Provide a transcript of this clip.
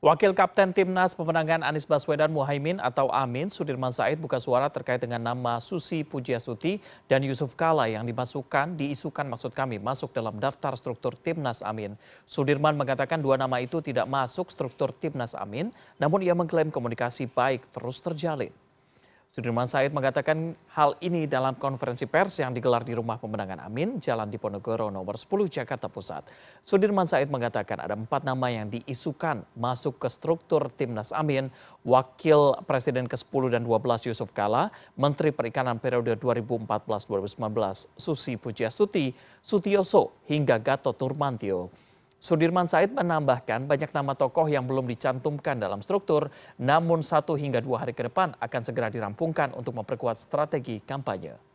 Wakil Kapten Timnas Pemenangan Anies Baswedan Muhaimin atau Amin Sudirman Said buka suara terkait dengan nama Susi Pujiasuti dan Yusuf Kala yang dimasukkan, diisukan maksud kami masuk dalam daftar struktur Timnas Amin. Sudirman mengatakan dua nama itu tidak masuk struktur Timnas Amin, namun ia mengklaim komunikasi baik terus terjalin. Sudirman Said mengatakan hal ini dalam konferensi pers yang digelar di Rumah Pemenangan Amin, Jalan Diponegoro nomor 10 Jakarta Pusat. Sudirman Said mengatakan ada empat nama yang diisukan masuk ke struktur Timnas Amin, Wakil Presiden ke-10 dan 12 Yusuf Kala, Menteri Perikanan periode 2014-2019 Susi Pujiasuti, Sutioso hingga Gatot Nurmantio. Sudirman Said menambahkan banyak nama tokoh yang belum dicantumkan dalam struktur, namun satu hingga dua hari ke depan akan segera dirampungkan untuk memperkuat strategi kampanye.